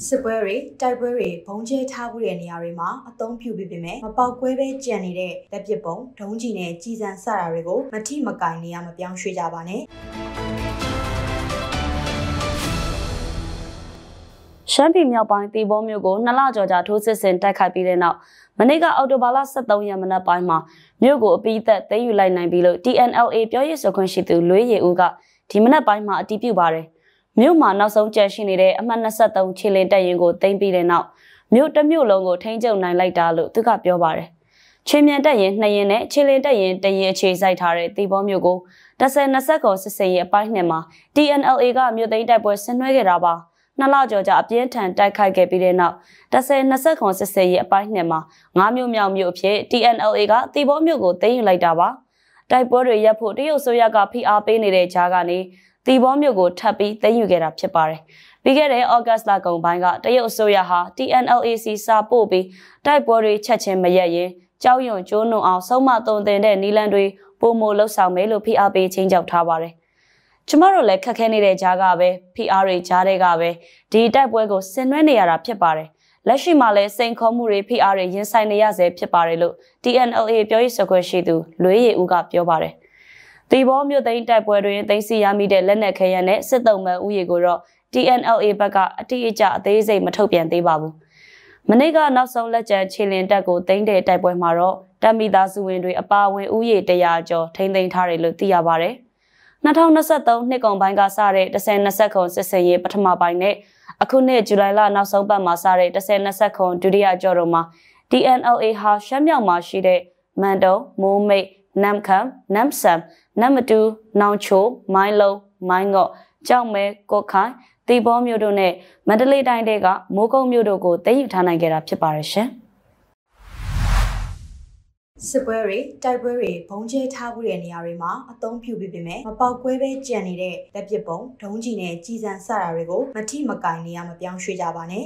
စစ်ပွဲတွေတိုက်ပွဲတွေဘုံကျဲထားမှုတဲ့နေရာတွေမှာအသုံးပြုပြီးပေမဲ့မပေါက်ကွဲပဲကြံနေတဲ့လက်ပစ်ပုံဒုံးကျည်နဲ့ကြီးစံစတာတွေကိုမထိမကင်နေရမပြောင်းရွှေ့ကြပါနဲ့ရှမ်းပြည်မြောက်ပိုင်းတီဘုံမြို့ကိုနှစ်လကျော်ကြာထိုးစစ်ဆင်တိုက်ခိုက်ပြီးတဲ့နောက်မနေ့ကအော်တိုဘာလ23ရက်မနက်ပိုင်းမှာမြို့ကိုအပိသက်သိမ်းယူလိုက်နိုင်ပြီလို့ TNLA ပြောရေးဆိုခွင့်ရှိသူလွေးရည်ဦးကဒီမနက်ပိုင်းမှာအတည်ပြုပါတယ်။မြို့မှာနောက်ဆုံးကျန်ရှိနေတဲ့အမှတ်23ခြေလင်းတပ်ရင်ကိုတင်ပြီးတဲ့နောက်မြို့တစ်မြို့လုံးကိုထိန်းချုပ်နိုင်လိုက်တာလို့သူကပြောပါတယ်။ချင်းမြန်တက်ရင်နှစ်ရင်နဲ့ချင်းလင်းတက်ရင်တရင်အခြေစိုက်ထားတဲ့တီဘောမြို့ကို10 20ကောစစ်စင်ရဲ့အပိုင်းနှစ်မှာ TNLA ကမြို့သိမ်းတိုက်ပွဲဆင်နွှဲခဲ့တာပါ။နှစ်လကျော်ကြာအပြင်းထန်တိုက်ခိုက်ခဲ့ပြီးတဲ့နောက်10 20ကောစစ်စင်ရဲ့အပိုင်းနှစ်မှာ9မြို့မြောက်မြို့အဖြစ် TNLA ကတီဘောမြို့ကိုသိမ်းယူလိုက်တာပါ။တိုက်ပွဲတွေရပ်ဖို့တရုတ်ဆိုရကဖိအားပေးနေတဲ့ကြားကနေသီဘောမြို့ကိုထပ်ပြီးသိမ်းယူခဲ့တာဖြစ်ပါတယ်။ပြီးခဲ့တဲ့ဩဂတ်လကုန်ပိုင်းကတရုတ်အစိုးရဟာ TNLAC စာပို့ပြီးတိုက်ပွဲတွေချက်ချင်းမရက်ရင်ကြောက်ရွံ့ကျိုးနှုံအောင်ဆုံးမတုံတင်တဲ့နီလန်တွေပုံမလှုပ်ဆောင်မယ်လို့ဖိအားပေးချင်းကြောက်ထားပါတယ်။ကျမတို့လည်းခက်ခဲနေတဲ့ကြားကပဲဖိအားတွေကြားတဲ့ကပဲဒီတိုက်ပွဲကိုဆင်နွှဲနေရတာဖြစ်ပါတယ်။လက်ရှိမှာလည်းစိန်ခေါ်မှုတွေဖိအားတွေရင်ဆိုင်နေရဆဲဖြစ်ပါတယ်လို့ TNLA ပြောရေးဆိုခွင့်ရှိသူလွေးရည်ဦးကပြောပါတယ်။တီဘောမြို့သိမ်းတိုက်ပွဲတွင်သိမ်းဆီးရမိတဲ့လက်နက်ခဲယမ်းနဲ့စစ်သုံးမှန်ဦးရေကိုတော့ TNLA ဘက်ကအတိအကျအသေးစိတ်မထုတ်ပြန်သေးပါဘူး။မနေ့ကနောက်ဆုံးလက်ကျန်ခြေလင်တပ်ကိုသိမ်းတဲ့တိုက်ပွဲမှာတော့တပ်မိသားစုဝင်တွေအပါအဝင်ဦးရေ100ကျော်ထိန်းသိမ်းထားတယ်လို့သိရပါဗျ။2023နှစ်ကုန်ပိုင်းကစတဲ့1020ခုစစ်စင်ရေးပထမပိုင်းနဲ့အခုနှစ်ဇူလိုင်လနောက်ဆုံးပတ်မှာစတဲ့1020ခုဒုတိယကြော်တော်မှာ DNLA ဟာရှမ်းမြောက်မှာရှိတဲ့မန်တုံမိုးမိတ်နမ်ခမ်နမ်ဆမ်နတ်မတူ နောင်ချိုမိုင်းလုံးမိုင်းငော့ကြောက်မဲကော့ခိုင်တီဘောမြို့တို့နဲ့မန္တလေးတိုင်းတွေကမိုးကုတ်မြို့တို့ကိုသိမ်းယူထားနိုင်ခဲ့တာဖြစ်ပါရဲ့ရှင်စစ်ပွဲတွေတိုက်ပွဲတွေဘုံကျဲထားမှုတဲ့နေရာတွေမှာအသုံးပြုပြီးပြင်မဲ့မပေါက်ကွဲပဲကြံနေတဲ့လက်ပစ်ပုံဒုံးကျည်နဲ့ကြီးစံစတာတွေကိုမထိမကင်နေရမပြောင်းရွှေ့ကြပါနဲ့